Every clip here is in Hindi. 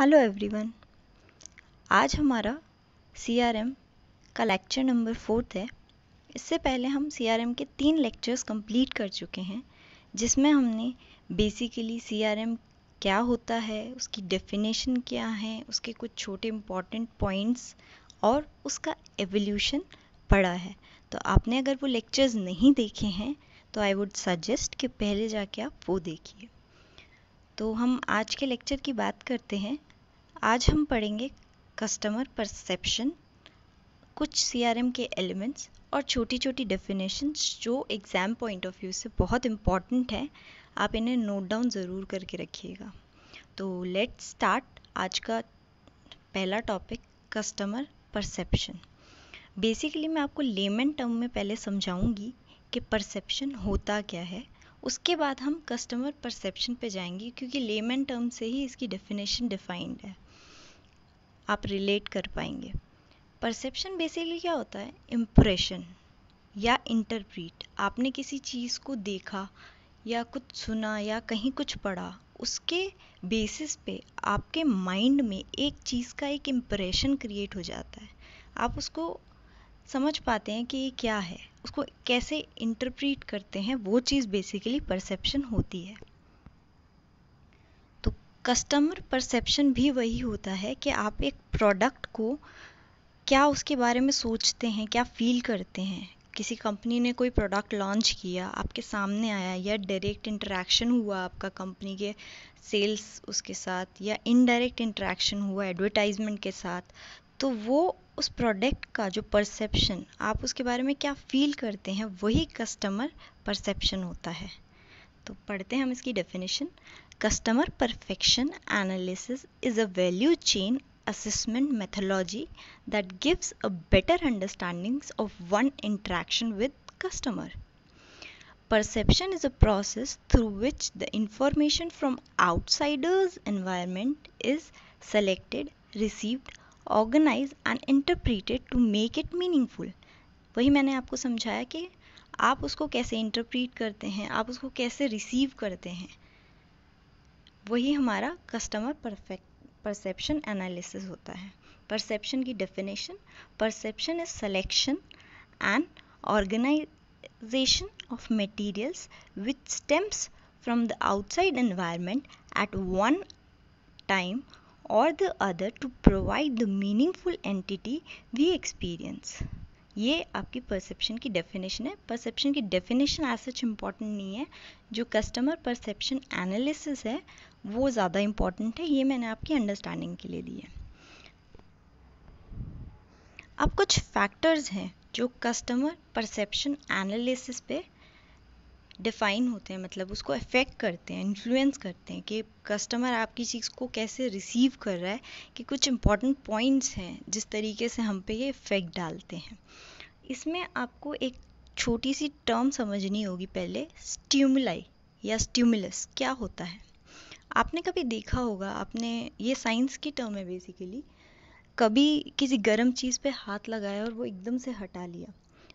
हेलो एवरीवन आज हमारा सीआरएम का लेक्चर नंबर फोर्थ है इससे पहले हम सीआरएम के तीन लेक्चर्स कंप्लीट कर चुके हैं जिसमें हमने बेसिकली सीआरएम क्या होता है उसकी डेफिनेशन क्या है उसके कुछ छोटे इम्पॉर्टेंट पॉइंट्स और उसका एवोल्यूशन पढ़ा है तो आपने अगर वो लेक्चर्स नहीं देखे हैं तो आई वुड सजेस्ट कि पहले जाके आप वो देखिए तो हम आज के लेक्चर की बात करते हैं आज हम पढ़ेंगे कस्टमर परसेप्शन कुछ सीआरएम के एलिमेंट्स और छोटी छोटी डेफिनेशंस जो एग्ज़ाम पॉइंट ऑफ व्यू से बहुत इम्पॉर्टेंट है आप इन्हें नोट डाउन ज़रूर करके रखिएगा तो लेट स्टार्ट आज का पहला टॉपिक कस्टमर परसेप्शन बेसिकली मैं आपको लेमन टर्म में पहले समझाऊंगी कि परसेप्शन होता क्या है उसके बाद हम कस्टमर परसेप्शन पे जाएंगे क्योंकि लेमन टर्म से ही इसकी डेफिनेशन डिफाइंड है आप रिलेट कर पाएंगे परसेप्शन बेसिकली क्या होता है इम्प्रेशन या इंटरप्रीट आपने किसी चीज़ को देखा या कुछ सुना या कहीं कुछ पढ़ा उसके बेसिस पे आपके माइंड में एक चीज़ का एक इम्प्रेशन क्रिएट हो जाता है आप उसको समझ पाते हैं कि ये क्या है उसको कैसे इंटरप्रीट करते हैं वो चीज़ बेसिकली परसेप्शन होती है कस्टमर परसेप्शन भी वही होता है कि आप एक प्रोडक्ट को क्या उसके बारे में सोचते हैं क्या फील करते हैं किसी कंपनी ने कोई प्रोडक्ट लॉन्च किया आपके सामने आया या डायरेक्ट इंटरेक्शन हुआ आपका कंपनी के सेल्स उसके साथ या इनडायरेक्ट इंटरेक्शन हुआ एडवर्टाइजमेंट के साथ तो वो उस प्रोडक्ट का जो परसेप्शन आप उसके बारे में क्या फील करते हैं वही कस्टमर परसेप्शन होता है तो पढ़ते हैं हम इसकी definition Customer perfection analysis is a value chain assessment methodology that gives a better understanding of one interaction with customer. Perception is a process through which the information from outsider's environment is selected, received, organized and interpreted to make it meaningful. वही मैंने आपको समझाया कि आप उसको कैसे इंटरप्रीट करते हैं आप उसको कैसे रिसीव करते हैं वही हमारा कस्टमर परफेक्ट परसेप्शन एनालिसिस होता है परसेप्शन की definition perception is selection and organisation of materials which stems from the outside environment at one time और the other to provide the meaningful entity we experience ये आपकी परसेप्शन की डेफिनेशन है परसेप्शन की डेफिनेशन एज सच इम्पॉर्टेंट नहीं है जो कस्टमर परसेप्शन एनालिसिस है वो ज़्यादा इम्पॉर्टेंट है ये मैंने आपकी अंडरस्टैंडिंग के लिए दी है अब कुछ फैक्टर्स हैं जो कस्टमर परसेप्शन एनालिसिस पे डिफ़ाइन होते हैं मतलब उसको अफेक्ट करते हैं इन्फ्लुएंस करते हैं कि कस्टमर आपकी चीज़ को कैसे रिसीव कर रहा है कि कुछ इंपॉर्टेंट पॉइंट्स हैं जिस तरीके से हम पे ये इफ़ेक्ट डालते हैं इसमें आपको एक छोटी सी टर्म समझनी होगी पहले स्ट्यूमलाई या स्ट्यूमुलस क्या होता है आपने कभी देखा होगा आपने ये साइंस की टर्म है बेसिकली कभी किसी गर्म चीज़ पे हाथ लगाया और वो एकदम से हटा लिया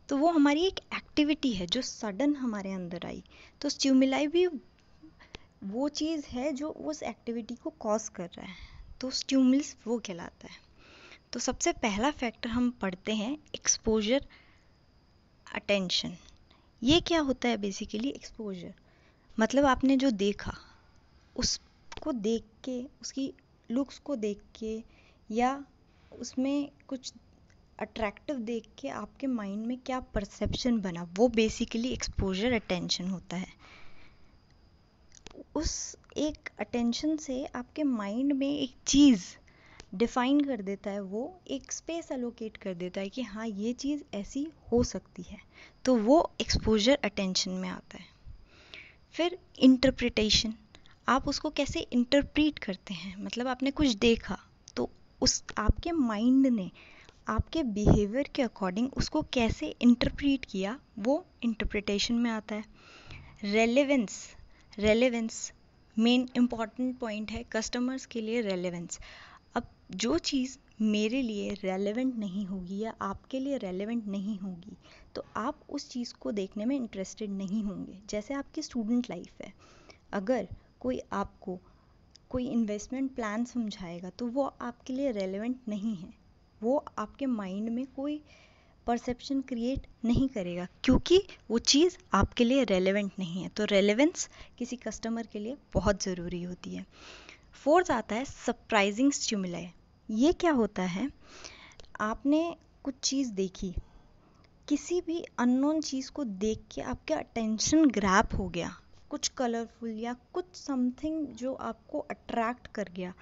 तो वो हमारी एक एक्टिविटी है जो सडन हमारे अंदर आई तो स्ट्यूमिलाई भी वो चीज़ है जो उस एक्टिविटी को कॉज कर रहा है तो स्ट्यूमिल्स वो कहलाता है तो सबसे पहला फैक्टर हम पढ़ते हैं एक्सपोजर अटेंशन ये क्या होता है बेसिकली एक्सपोजर मतलब आपने जो देखा उसको देख के उसकी लुक्स को देख के या उसमें कुछ अट्रैक्टिव देख के आपके माइंड में क्या परसेप्शन बना वो बेसिकली एक्सपोजर अटेंशन होता है उस एक अटेंशन से आपके माइंड में एक चीज़ डिफाइन कर देता है वो एक स्पेस एलोकेट कर देता है कि हाँ ये चीज़ ऐसी हो सकती है तो वो एक्सपोजर अटेंशन में आता है फिर इंटरप्रिटेशन आप उसको कैसे इंटरप्रीट करते हैं मतलब आपने कुछ देखा तो उस आपके माइंड ने आपके बिहेवियर के अकॉर्डिंग उसको कैसे इंटरप्रीट किया वो इंटरप्रिटेशन में आता है relevance relevance main important point है कस्टमर्स के लिए रेलेवेंस अब जो चीज़ मेरे लिए रेलेवेंट नहीं होगी या आपके लिए रेलेवेंट नहीं होगी तो आप उस चीज़ को देखने में इंटरेस्टेड नहीं होंगे जैसे आपकी स्टूडेंट लाइफ है अगर कोई आपको कोई इन्वेस्टमेंट प्लान समझाएगा तो वो आपके लिए रेलेवेंट नहीं है वो आपके माइंड में कोई परसेप्शन क्रिएट नहीं करेगा क्योंकि वो चीज़ आपके लिए रेलेवेंट नहीं है तो रेलेवेंस किसी कस्टमर के लिए बहुत ज़रूरी होती है फोर्थ आता है सरप्राइजिंग स्टिमुलाई ये क्या होता है आपने कुछ चीज़ देखी किसी भी अननोन चीज़ को देख के आपका अटेंशन ग्रैप हो गया कुछ कलरफुल या कुछ समथिंग जो आपको अट्रैक्ट कर गया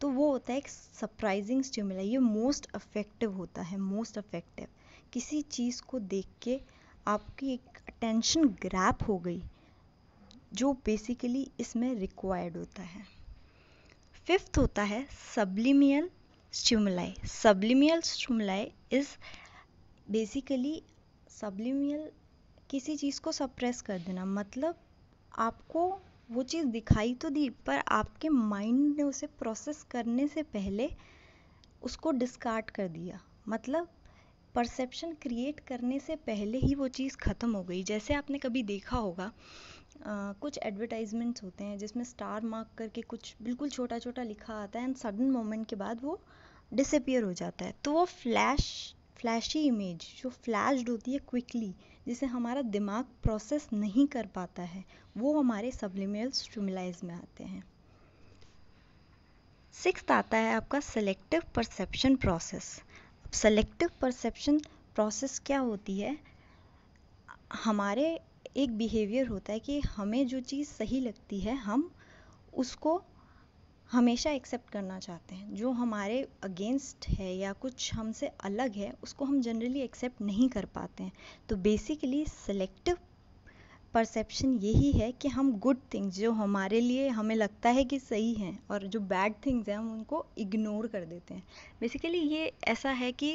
तो वो होता है एक सरप्राइजिंग स्टिमुला ये मोस्ट अफेक्टिव होता है मोस्ट अफेक्टिव किसी चीज़ को देख के आपकी एक अटेंशन ग्रैप हो गई जो बेसिकली इसमें रिक्वायर्ड होता है फिफ्थ होता है subliminal stimuli subliminal stimuli is basically subliminal किसी चीज़ को सप्रेस कर देना मतलब आपको वो चीज़ दिखाई तो दी पर आपके माइंड ने उसे प्रोसेस करने से पहले उसको डिस्कार्ड कर दिया मतलब परसेप्शन क्रिएट करने से पहले ही वो चीज़ ख़त्म हो गई जैसे आपने कभी देखा होगा आ, कुछ एडवर्टाइजमेंट्स होते हैं जिसमें स्टार मार्क करके कुछ बिल्कुल छोटा छोटा लिखा आता है एंड सडन मोमेंट के बाद वो डिसपियर हो जाता है तो वो फ्लैश फ्लैशी इमेज जो फ्लैश्ड होती है क्विकली जिसे हमारा दिमाग प्रोसेस नहीं कर पाता है वो हमारे सब्लिमेल स्टिमुलाइज में आते हैं सिक्स आता है आपका सेलेक्टिव परसेप्शन प्रोसेस अब सेलेक्टिव परसेप्शन प्रोसेस क्या होती है हमारे एक बिहेवियर होता है कि हमें जो चीज़ सही लगती है हम उसको हमेशा एक्सेप्ट करना चाहते हैं जो हमारे अगेंस्ट है या कुछ हमसे अलग है उसको हम जनरली एक्सेप्ट नहीं कर पाते हैं तो बेसिकली सेलेक्टिव परसेप्शन यही है कि हम गुड थिंग्स जो हमारे लिए हमें लगता है कि सही हैं और जो बैड थिंग्स हैं हम उनको इग्नोर कर देते हैं बेसिकली ये ऐसा है कि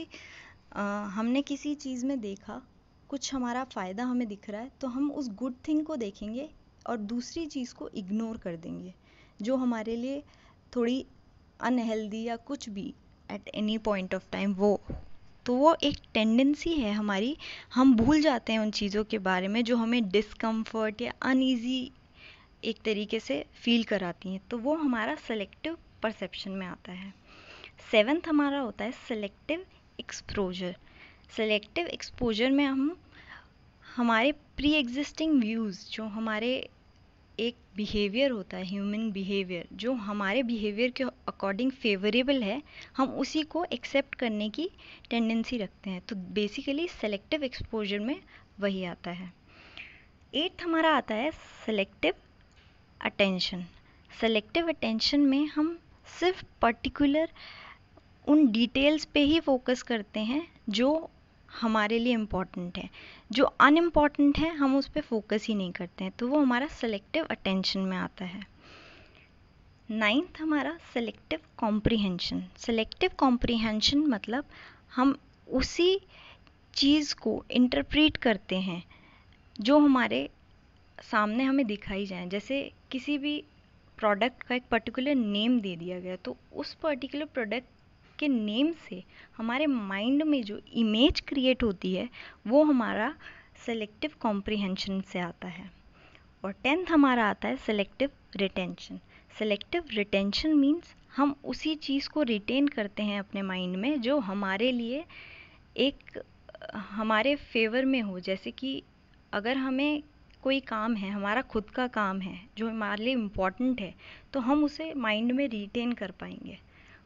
आ, हमने किसी चीज़ में देखा कुछ हमारा फ़ायदा हमें दिख रहा है तो हम उस गुड थिंग को देखेंगे और दूसरी चीज़ को इग्नोर कर देंगे जो हमारे लिए थोड़ी अनहेल्दी या कुछ भी at any point of time वो तो वो एक टेंडेंसी है हमारी हम भूल जाते हैं उन चीज़ों के बारे में जो हमें डिसकम्फर्ट या अनईजी एक तरीके से फील कराती हैं तो वो हमारा सेलेक्टिव परसेप्शन में आता है सेवेंथ हमारा होता है सेलेक्टिव एक्सपोजर सेलेक्टिव एक्सपोजर में हम हमारे प्री एग्जिस्टिंग व्यूज़ जो हमारे एक बिहेवियर होता है ह्यूमन बिहेवियर जो हमारे बिहेवियर के अकॉर्डिंग फेवरेबल है हम उसी को एक्सेप्ट करने की टेंडेंसी रखते हैं तो बेसिकली सेलेक्टिव एक्सपोजर में वही आता है एट्थ हमारा आता है सेलेक्टिव अटेंशन सेलेक्टिव अटेंशन में हम सिर्फ पर्टिकुलर उन डिटेल्स पे ही फोकस करते हैं जो हमारे लिए इम्पॉर्टेंट है जो अनइम्पॉर्टेंट है हम उस पर फोकस ही नहीं करते हैं तो वो हमारा सेलेक्टिव अटेंशन में आता है नाइन्थ हमारा सेलेक्टिव कॉम्प्रीहेंशन सेलेक्टिव कॉम्प्रीहेंशन मतलब हम उसी चीज़ को इंटरप्रेट करते हैं जो हमारे सामने हमें दिखाई जाए जैसे किसी भी प्रोडक्ट का एक पर्टिकुलर नेम दे दिया गया तो उस पर्टिकुलर प्रोडक्ट के नेम से हमारे माइंड में जो इमेज क्रिएट होती है वो हमारा सेलेक्टिव कॉम्प्रिहेंशन से आता है और टेंथ हमारा आता है selective retention selective retention means हम उसी चीज़ को रिटेन करते हैं अपने माइंड में जो हमारे लिए एक हमारे फेवर में हो जैसे कि अगर हमें कोई काम है हमारा खुद का काम है जो हमारे लिए इम्पॉर्टेंट है तो हम उसे माइंड में रिटेन कर पाएंगे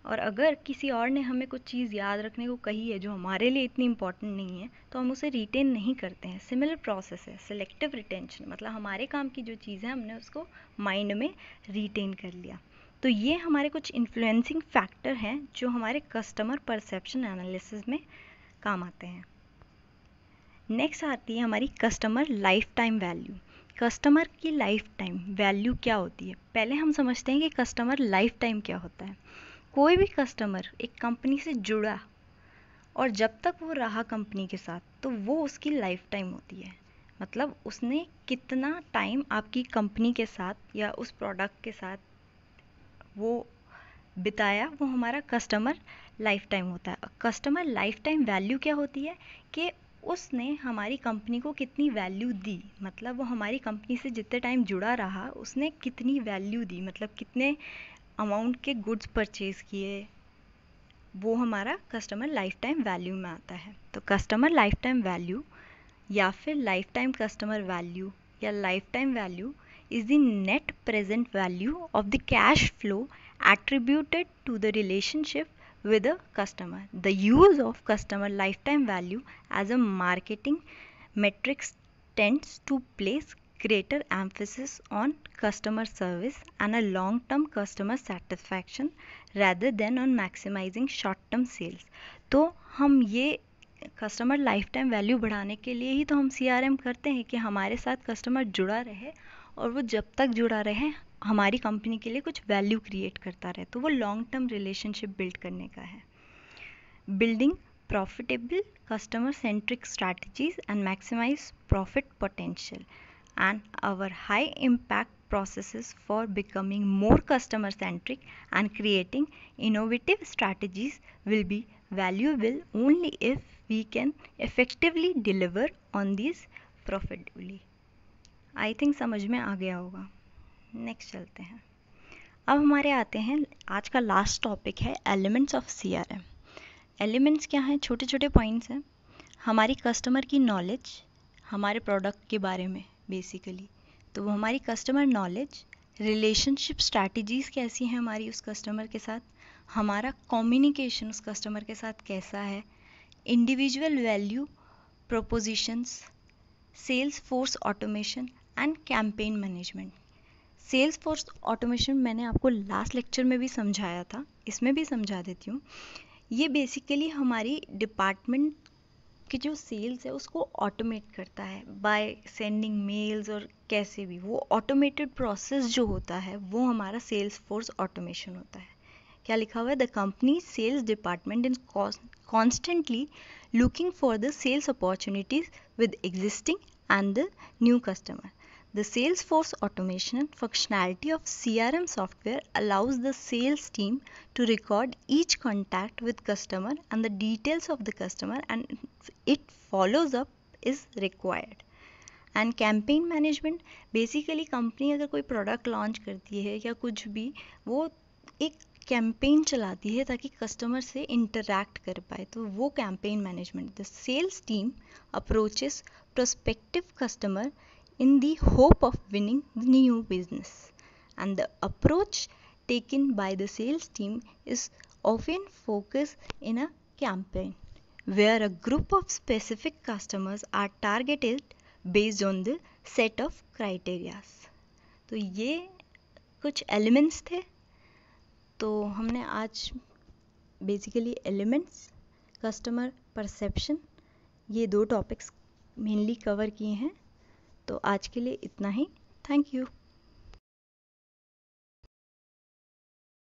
और अगर किसी और ने हमें कुछ चीज़ याद रखने को कही है जो हमारे लिए इतनी इंपॉर्टेंट नहीं है तो हम उसे रिटेन नहीं करते हैं सिमिलर प्रोसेस है सिलेक्टिव रिटेंशन मतलब हमारे काम की जो चीज़ है हमने उसको माइंड में रिटेन कर लिया तो ये हमारे कुछ इन्फ्लुएंसिंग फैक्टर हैं जो हमारे कस्टमर परसेप्शन एनालिसिस में काम आते हैं नेक्स्ट आती है हमारी customer lifetime value customer की लाइफ टाइम वैल्यू क्या होती है पहले हम समझते हैं कि कस्टमर लाइफ टाइम क्या होता है कोई भी कस्टमर एक कंपनी से जुड़ा और जब तक वो रहा कंपनी के साथ तो वो उसकी लाइफ टाइम होती है मतलब उसने कितना टाइम आपकी कंपनी के साथ या उस प्रोडक्ट के साथ वो बिताया वो हमारा कस्टमर लाइफ टाइम होता है कस्टमर लाइफ टाइम वैल्यू क्या होती है कि उसने हमारी कंपनी को कितनी वैल्यू दी मतलब वो हमारी कंपनी से जितने टाइम जुड़ा रहा उसने कितनी वैल्यू दी मतलब कितने अमाउंट के गुड्स परचेज किए वो हमारा कस्टमर लाइफ टाइम वैल्यू में आता है तो कस्टमर लाइफ टाइम वैल्यू या फिर लाइफ टाइम कस्टमर वैल्यू या lifetime value is the net present value of the cash flow attributed to the relationship with a customer the use of customer lifetime value as a marketing metrics tends to place greater emphasis on customer service and a long-term customer satisfaction rather than on maximizing short-term sales. तो हम ये कस्टमर लाइफ टाइम वैल्यू बढ़ाने के लिए ही तो हम सी करते हैं कि हमारे साथ कस्टमर जुड़ा रहे और वो जब तक जुड़ा रहे हमारी कंपनी के लिए कुछ वैल्यू क्रिएट करता रहे तो वो लॉन्ग टर्म रिलेशनशिप बिल्ड करने का है building profitable customer centric strategies and maximize profit potential and our high impact processes for becoming more customer centric and creating innovative strategies will be valuable only if we can effectively deliver on these profitably. i think samajh mein aa gaya hoga next chalte hain अब हमारे आते हैं आज का लास्ट टॉपिक है elements of C R M elements क्या हैं छोटे छोटे पॉइंट्स हैं हमारी कस्टमर की नॉलेज हमारे प्रोडक्ट के बारे में बेसिकली तो वो हमारी कस्टमर नॉलेज रिलेशनशिप स्ट्रैटेजीज़ कैसी हैं हमारी उस कस्टमर के साथ हमारा कम्युनिकेशन उस कस्टमर के साथ कैसा है individual value propositions sales force automation and campaign management sales force automation मैंने आपको लास्ट लेक्चर में भी समझाया था इसमें भी समझा देती हूँ ये बेसिकली हमारी डिपार्टमेंट कि जो सेल्स है उसको ऑटोमेट करता है बाय सेंडिंग मेल्स और कैसे भी वो ऑटोमेटेड प्रोसेस जो होता है वो हमारा सेल्स फोर्स ऑटोमेशन होता है क्या लिखा हुआ है the company sales department is constantly looking for the sales opportunities with existing and the new customer the sales force automation functionality of C R M software allows the sales team to record each contact with customer and the details of the customer and it follows up is required and campaign management basically company अगर कोई प्रोडक्ट लॉन्च करती है या कुछ भी वो एक कैंपेन चलाती है ताकि कस्टमर से इंटरेक्ट कर पाए तो वो campaign management the sales team approaches prospective customer in the hope of winning the new business. And the approach taken by the sales team is often focused in a campaign. where a group of specific customers are targeted based on the set of criteria. तो ये कुछ elements थे तो हमने आज basically elements, customer perception ये दो topics mainly cover किए हैं तो आज के लिए इतना ही थैंक यू